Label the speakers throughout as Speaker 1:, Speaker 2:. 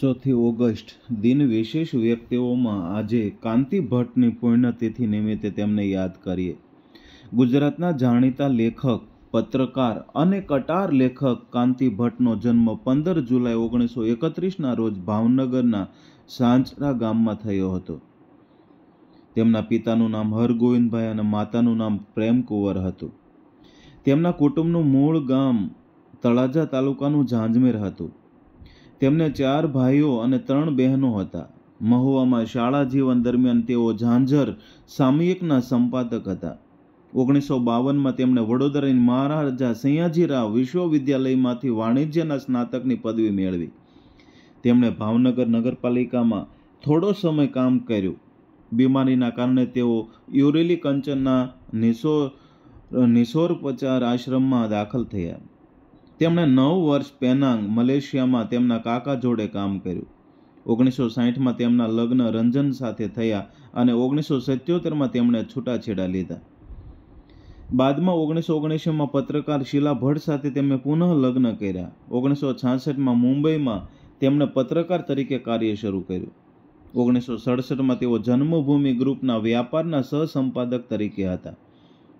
Speaker 1: ચોથી ઓગસ્ટ દિન વિશેષ વ્યક્તિઓમાં આજે કાંતિ ભટ્ટની પુણ્યતિથિ નિમિત્તે તેમને યાદ કરીએ ગુજરાતના જાણીતા લેખક પત્રકાર અને કટાર લેખક કાંતિ ભટ્ટનો જન્મ પંદર જુલાઈ ઓગણીસો એકત્રીસના રોજ ભાવનગરના સાંચરા ગામમાં થયો હતો તેમના પિતાનું નામ હરગોવિંદભાઈ અને માતાનું નામ પ્રેમકુંવર હતું તેમના કુટુંબનું મૂળ ગામ તળાજા તાલુકાનું ઝાંઝમેર હતું તેમને ચાર ભાઈઓ અને ત્રણ બહેનો હતા મહુવામાં શાળા જીવન દરમિયાન તેઓ ઝાંઝર સામયિકના સંપાદક હતા ઓગણીસો બાવનમાં તેમણે વડોદરાની મહારાજા સયાજીરાવ વિશ્વવિદ્યાલયમાંથી વાણિજ્યના સ્નાતકની પદવી મેળવી તેમણે ભાવનગર નગરપાલિકામાં થોડો સમય કામ કર્યું બીમારીના કારણે તેઓ યુરેલી કંચનના નિશોર નિશોરપચાર આશ્રમમાં દાખલ થયા તેમણે નવ વર્ષ પેનાંગ મલેશિયામાં તેમના કાકા જોડે કામ કર્યું ઓગણીસો સાહીઠમાં તેમના લગ્ન રંજન સાથે થયા અને ઓગણીસો સિત્યોતેરમાં તેમણે છૂટાછેડા લીધા બાદમાં ઓગણીસો ઓગણીસમાં પત્રકાર શીલા ભટ્ટ સાથે તેમણે પુનઃ લગ્ન કર્યા ઓગણીસો છાસઠમાં મુંબઈમાં તેમણે પત્રકાર તરીકે કાર્ય શરૂ કર્યું ઓગણીસો સડસઠમાં તેઓ જન્મભૂમિ ગ્રુપના વ્યાપારના સહસંપાદક તરીકે હતા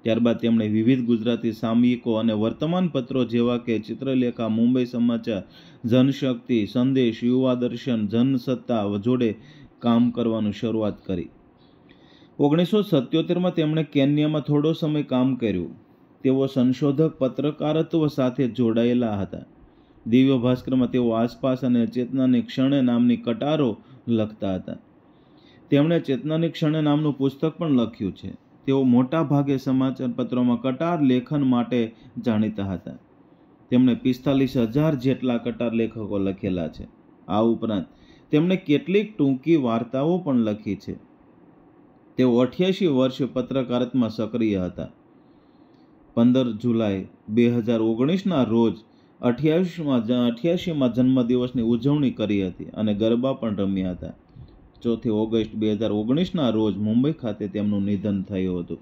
Speaker 1: ત્યારબાદ તેમણે વિવિધ ગુજરાતી સામયિકો અને વર્તમાન પત્રો જેવા કે ચિત્રલેખા મુંબઈ સમાચાર જનશક્તિ સંદેશ યુવા દર્શન જનસત્તા જોડે કામ કરવાનું શરૂઆત કરી ઓગણીસો સત્યોતેરમાં તેમણે કેન્યામાં થોડો સમય કામ કર્યું તેઓ સંશોધક પત્રકારત્વ સાથે જોડાયેલા હતા દિવ્ય ભાસ્કરમાં તેઓ આસપાસ અને ચેતનાની ક્ષણે નામની કટારો લખતા હતા તેમણે ચેતનાની ક્ષણે નામનું પુસ્તક પણ લખ્યું છે તેઓ મોટાભાગે સમાચારપત્રોમાં કટાર લેખન માટે જાણીતા હતા તેમણે પિસ્તાલીસ હજાર જેટલા કટાર લેખકો લખેલા છે આ ઉપરાંત તેમણે કેટલીક ટૂંકી વાર્તાઓ પણ લખી છે તેઓ અઠ્યાસી વર્ષ પત્રકારત્વમાં સક્રિય હતા પંદર જુલાઈ બે હજાર ઓગણીસના રોજ અઠ્યાવીસમાં અઠ્યાસીમાં જન્મદિવસની ઉજવણી કરી હતી અને ગરબા પણ રમ્યા હતા ચોથી ઓગસ્ટ બે હજાર ઓગણીસના રોજ મુંબઈ ખાતે તેમનું નિધન થયું હતું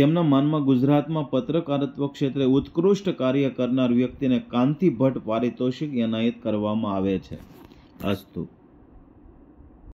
Speaker 1: તેમના માનમાં ગુજરાતમાં પત્રકારત્વ ક્ષેત્રે ઉત્કૃષ્ટ કાર્ય કરનાર વ્યક્તિને કાંતિ ભટ્ટ પારિતોષિક એનાયત કરવામાં આવે છે અસ્તુ